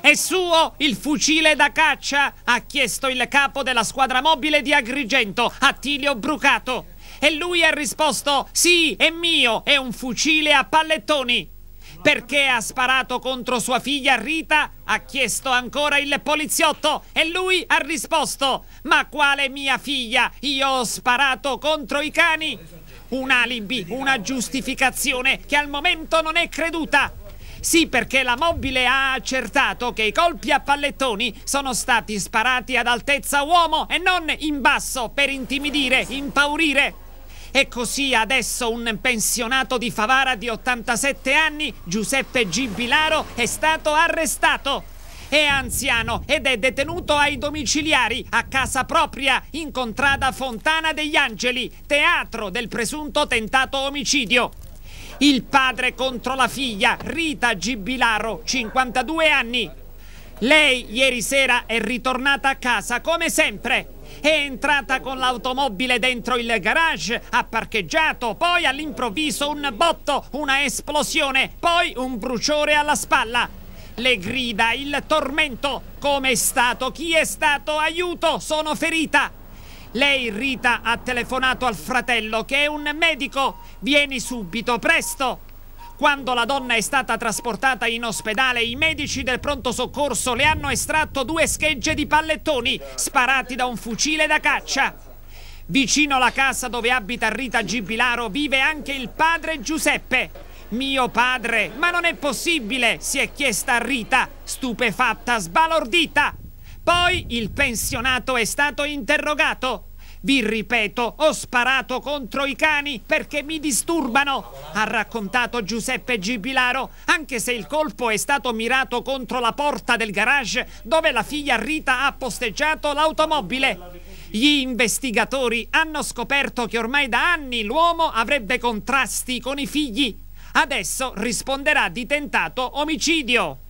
È suo il fucile da caccia, ha chiesto il capo della squadra mobile di Agrigento, Attilio Brucato. E lui ha risposto, sì, è mio, è un fucile a pallettoni. Perché ha sparato contro sua figlia Rita? Ha chiesto ancora il poliziotto e lui ha risposto, ma quale mia figlia? Io ho sparato contro i cani. Un alibi, una giustificazione che al momento non è creduta. Sì, perché la mobile ha accertato che i colpi a pallettoni sono stati sparati ad altezza uomo e non in basso per intimidire, impaurire. E così adesso un pensionato di Favara di 87 anni, Giuseppe G. Bilaro, è stato arrestato è anziano ed è detenuto ai domiciliari a casa propria in contrada Fontana degli Angeli, teatro del presunto tentato omicidio. Il padre contro la figlia, Rita Gibilaro, 52 anni. Lei ieri sera è ritornata a casa come sempre. È entrata con l'automobile dentro il garage, ha parcheggiato, poi all'improvviso un botto, una esplosione, poi un bruciore alla spalla. Le grida il tormento. Come è stato? Chi è stato? Aiuto! Sono ferita! Lei, Rita, ha telefonato al fratello che è un medico. Vieni subito, presto! Quando la donna è stata trasportata in ospedale, i medici del pronto soccorso le hanno estratto due schegge di pallettoni sparati da un fucile da caccia. Vicino alla casa dove abita Rita Gibilaro vive anche il padre Giuseppe. Mio padre, ma non è possibile, si è chiesta Rita, stupefatta, sbalordita. Poi il pensionato è stato interrogato. Vi ripeto, ho sparato contro i cani perché mi disturbano, ha raccontato Giuseppe Gibilaro, anche se il colpo è stato mirato contro la porta del garage dove la figlia Rita ha posteggiato l'automobile. Gli investigatori hanno scoperto che ormai da anni l'uomo avrebbe contrasti con i figli. Adesso risponderà di tentato omicidio.